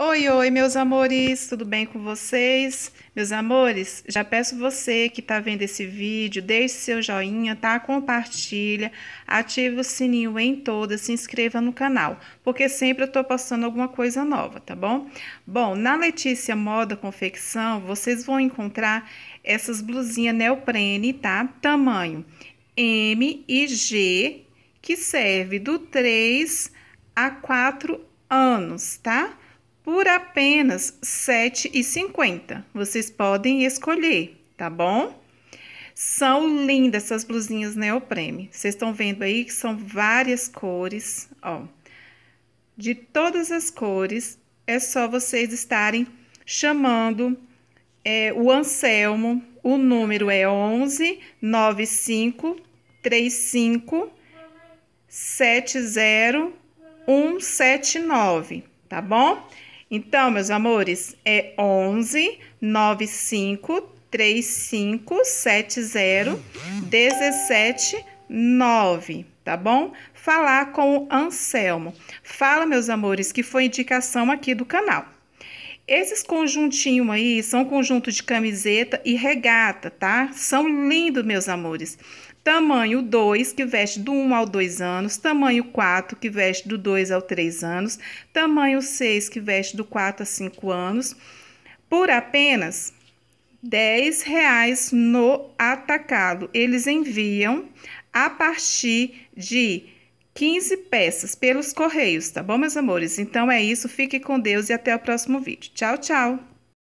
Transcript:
Oi, oi, meus amores, tudo bem com vocês? Meus amores, já peço você que está vendo esse vídeo, deixe seu joinha, tá? Compartilha, ative o sininho em todas, se inscreva no canal, porque sempre eu estou postando alguma coisa nova, tá bom? Bom, na Letícia Moda Confecção, vocês vão encontrar essas blusinhas neoprene, tá? Tamanho M e G, que serve do 3 a 4 anos, Tá? por apenas R$ 7,50. Vocês podem escolher, tá bom? São lindas essas blusinhas neoprene. Vocês estão vendo aí que são várias cores, ó. De todas as cores, é só vocês estarem chamando é, o Anselmo. O número é 11 95 35 70 179, tá bom? Então, meus amores, é 11 95 35 70 17 9, tá bom? Falar com o Anselmo. Fala, meus amores, que foi indicação aqui do canal. Esses conjuntinhos aí são conjunto de camiseta e regata, tá? São lindos, meus amores. Tamanho 2, que veste do 1 um ao 2 anos. Tamanho 4, que veste do 2 ao 3 anos. Tamanho 6, que veste do 4 a 5 anos. Por apenas R$ reais no atacado. Eles enviam a partir de 15 peças pelos correios, tá bom, meus amores? Então é isso, fique com Deus e até o próximo vídeo. Tchau, tchau!